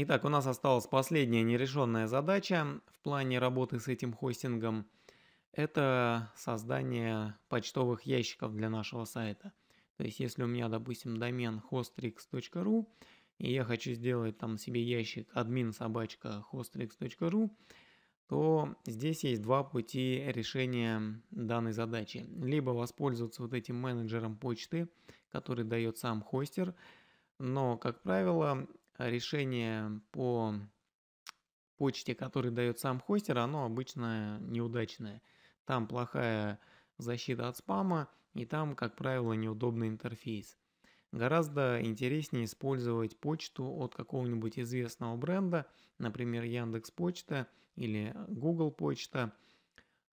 Итак, у нас осталась последняя нерешенная задача в плане работы с этим хостингом. Это создание почтовых ящиков для нашего сайта. То есть, если у меня, допустим, домен hostrix.ru, и я хочу сделать там себе ящик админ собачка hostrix.ru, то здесь есть два пути решения данной задачи. Либо воспользоваться вот этим менеджером почты, который дает сам хостер, но, как правило, решение по почте, который дает сам хостер, оно обычно неудачное. Там плохая защита от спама, и там, как правило, неудобный интерфейс. Гораздо интереснее использовать почту от какого-нибудь известного бренда, например, Яндекс Почта или Google Почта,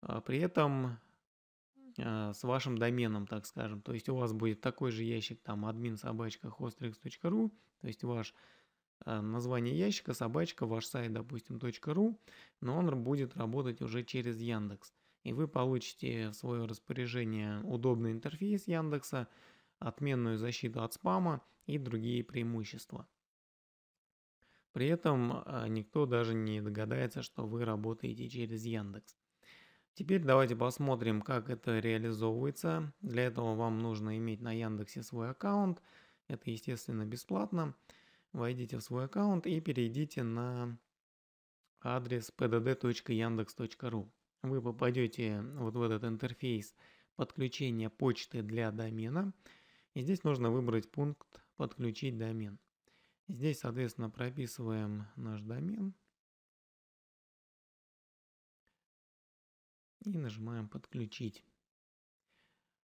а, при этом а, с вашим доменом, так скажем. То есть у вас будет такой же ящик там admin собачка то есть ваш а, название ящика собачка ваш сайт, допустим, .ru, но он будет работать уже через Яндекс. И вы получите в свое распоряжение удобный интерфейс Яндекса, отменную защиту от спама и другие преимущества. При этом а, никто даже не догадается, что вы работаете через Яндекс. Теперь давайте посмотрим, как это реализовывается. Для этого вам нужно иметь на Яндексе свой аккаунт. Это, естественно, Бесплатно войдите в свой аккаунт и перейдите на адрес pdd.yandex.ru. Вы попадете вот в этот интерфейс подключения почты для домена. И здесь нужно выбрать пункт «Подключить домен». Здесь, соответственно, прописываем наш домен. И нажимаем «Подключить».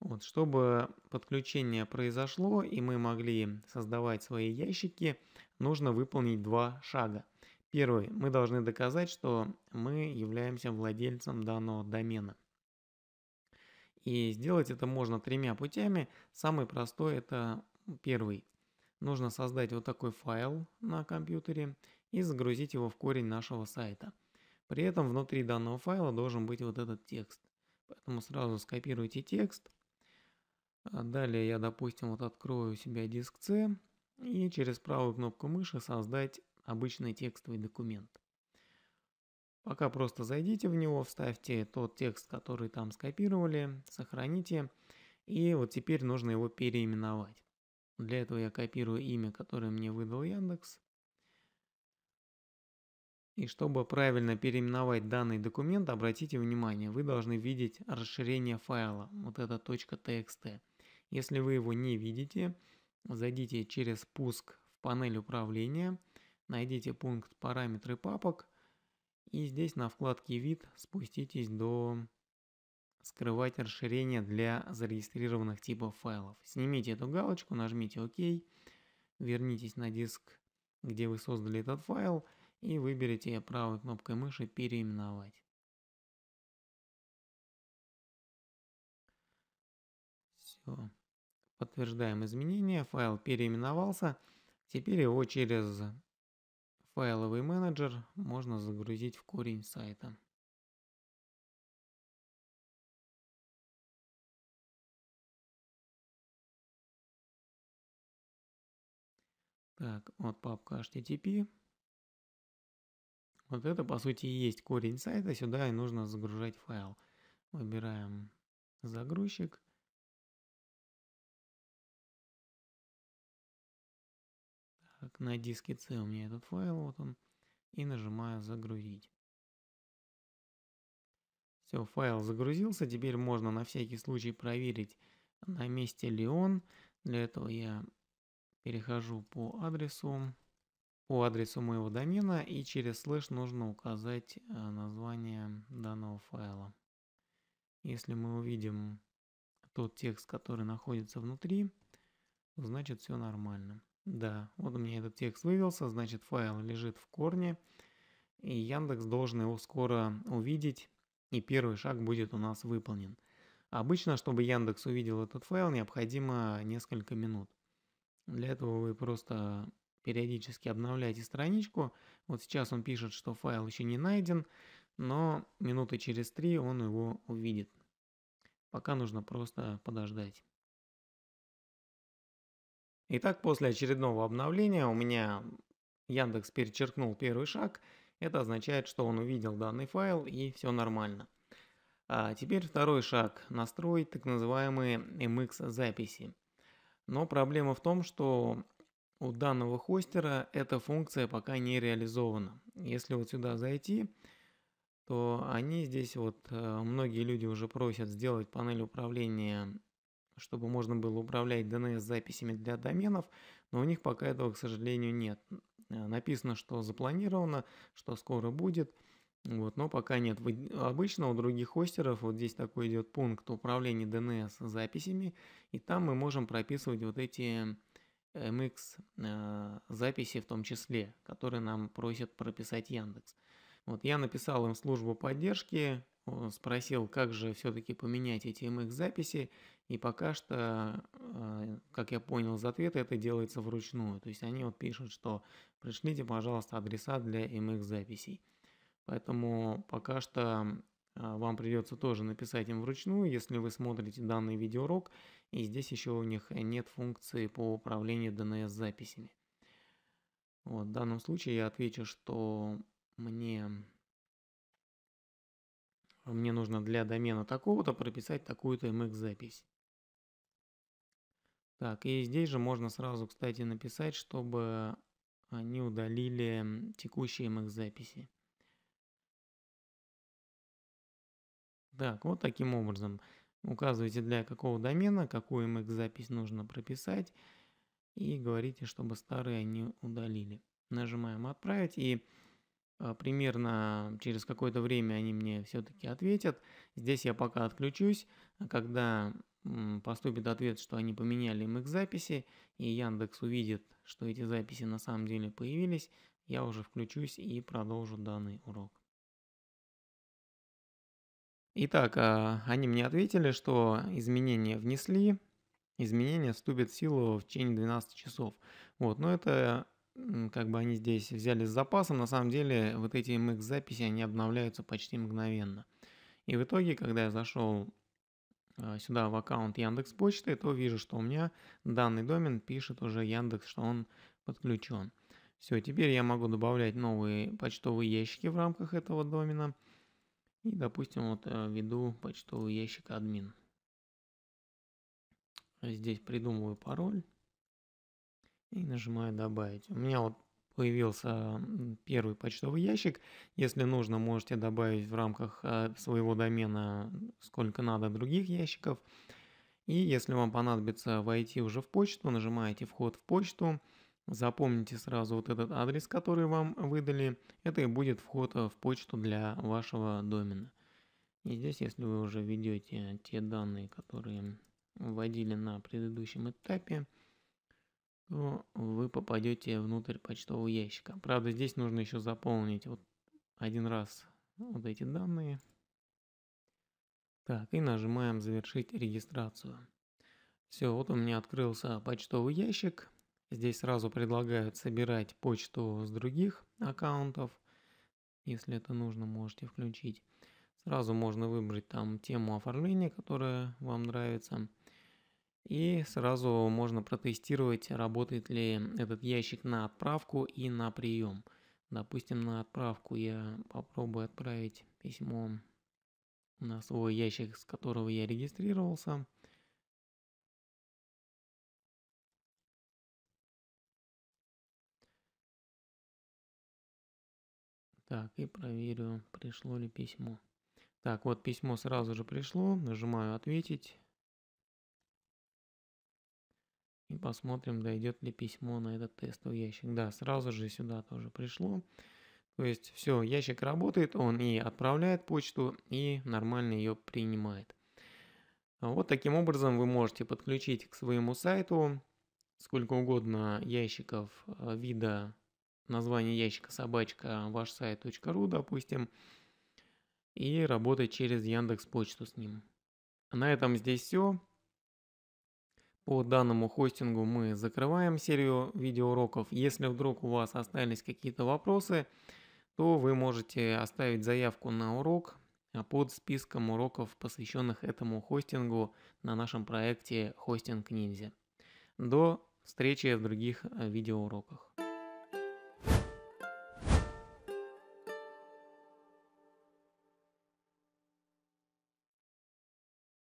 Вот, чтобы подключение произошло и мы могли создавать свои ящики, нужно выполнить два шага. Первый, мы должны доказать, что мы являемся владельцем данного домена. И сделать это можно тремя путями. Самый простой это первый. Нужно создать вот такой файл на компьютере и загрузить его в корень нашего сайта. При этом внутри данного файла должен быть вот этот текст. Поэтому сразу скопируйте текст – а далее я, допустим, вот открою у себя диск C и через правую кнопку мыши создать обычный текстовый документ. Пока просто зайдите в него, вставьте тот текст, который там скопировали, сохраните. И вот теперь нужно его переименовать. Для этого я копирую имя, которое мне выдал Яндекс. И чтобы правильно переименовать данный документ, обратите внимание, вы должны видеть расширение файла, вот это .txt. Если вы его не видите, зайдите через пуск в панель управления, найдите пункт «Параметры папок» и здесь на вкладке «Вид» спуститесь до «Скрывать расширение для зарегистрированных типов файлов». Снимите эту галочку, нажмите «Ок», вернитесь на диск, где вы создали этот файл, и выберите правой кнопкой мыши «Переименовать». Все. Подтверждаем изменения, файл переименовался. Теперь его через файловый менеджер можно загрузить в корень сайта. Так, вот папка HTTP. Вот это, по сути, и есть корень сайта. Сюда и нужно загружать файл. Выбираем загрузчик. как на диске C у меня этот файл, вот он, и нажимаю загрузить. Все, файл загрузился, теперь можно на всякий случай проверить, на месте ли он. Для этого я перехожу по адресу, по адресу моего домена и через слэш нужно указать э, название данного файла. Если мы увидим тот текст, который находится внутри, значит все нормально. Да, вот у меня этот текст вывелся, значит файл лежит в корне, и Яндекс должен его скоро увидеть, и первый шаг будет у нас выполнен. Обычно, чтобы Яндекс увидел этот файл, необходимо несколько минут. Для этого вы просто периодически обновляйте страничку. Вот сейчас он пишет, что файл еще не найден, но минуты через три он его увидит. Пока нужно просто подождать. Итак, после очередного обновления у меня Яндекс перечеркнул первый шаг. Это означает, что он увидел данный файл и все нормально. А теперь второй шаг – настроить так называемые MX-записи. Но проблема в том, что у данного хостера эта функция пока не реализована. Если вот сюда зайти, то они здесь вот, э, многие люди уже просят сделать панель управления чтобы можно было управлять DNS-записями для доменов, но у них пока этого, к сожалению, нет. Написано, что запланировано, что скоро будет, вот, но пока нет. Обычно у других хостеров вот здесь такой идет пункт управления DNS-записями, и там мы можем прописывать вот эти MX-записи э, в том числе, которые нам просят прописать Яндекс. Вот я написал им службу поддержки, спросил, как же все-таки поменять эти MX-записи, и пока что, э, как я понял из ответа, это делается вручную. То есть они вот пишут, что пришлите, пожалуйста, адреса для MX-записей. Поэтому пока что э, вам придется тоже написать им вручную, если вы смотрите данный видеоурок, и здесь еще у них нет функции по управлению DNS-записями. Вот, в данном случае я отвечу, что мне мне нужно для домена такого-то прописать такую-то mx-запись. Так, и здесь же можно сразу, кстати, написать, чтобы они удалили текущие mx-записи. Так, вот таким образом. указывайте для какого домена, какую mx-запись нужно прописать. И говорите, чтобы старые они удалили. Нажимаем «Отправить» и Э, примерно через какое-то время они мне все-таки ответят. Здесь я пока отключусь, когда поступит ответ, что они поменяли им их записи, и Яндекс увидит, что эти записи на самом деле появились, я уже включусь и продолжу данный урок. Итак, а, они мне ответили, что изменения внесли, изменения вступят в силу в течение 12 часов. Вот, но это как бы они здесь взяли с запасом, на самом деле вот эти MX-записи, они обновляются почти мгновенно. И в итоге, когда я зашел э, сюда в аккаунт Яндекс Почты, то вижу, что у меня данный домен пишет уже Яндекс, что он подключен. Все, теперь я могу добавлять новые почтовые ящики в рамках этого домена. И, допустим, вот э, введу почтовый ящик админ. Здесь придумываю пароль и нажимаю «Добавить». У меня вот появился первый почтовый ящик. Если нужно, можете добавить в рамках э, своего домена сколько надо других ящиков. И если вам понадобится войти уже в почту, нажимаете «Вход в почту», запомните сразу вот этот адрес, который вам выдали. Это и будет вход э, в почту для вашего домена. И здесь, если вы уже ведете те данные, которые вводили на предыдущем этапе, то вы попадете внутрь почтового ящика. Правда, здесь нужно еще заполнить вот один раз вот эти данные. Так, и нажимаем «Завершить регистрацию». Все, вот у меня открылся почтовый ящик. Здесь сразу предлагают собирать почту с других аккаунтов. Если это нужно, можете включить. Сразу можно выбрать там тему оформления, которая вам нравится. И сразу можно протестировать, работает ли этот ящик на отправку и на прием. Допустим, на отправку я попробую отправить письмо на свой ящик, с которого я регистрировался. Так, и проверю, пришло ли письмо. Так, вот письмо сразу же пришло. Нажимаю «Ответить». И посмотрим, дойдет ли письмо на этот тестовый ящик. Да, сразу же сюда тоже пришло. То есть все, ящик работает, он и отправляет почту, и нормально ее принимает. Вот таким образом вы можете подключить к своему сайту сколько угодно ящиков э, вида название ящика собачка ваш сайт.ру, допустим, и работать через Яндекс Почту с ним. На этом здесь все. По данному хостингу мы закрываем серию видеоуроков. Если вдруг у вас остались какие-то вопросы, то вы можете оставить заявку на урок а, под списком уроков, посвященных этому хостингу на нашем проекте «Хостинг Ниндзя». До встречи в других а, видеоуроках.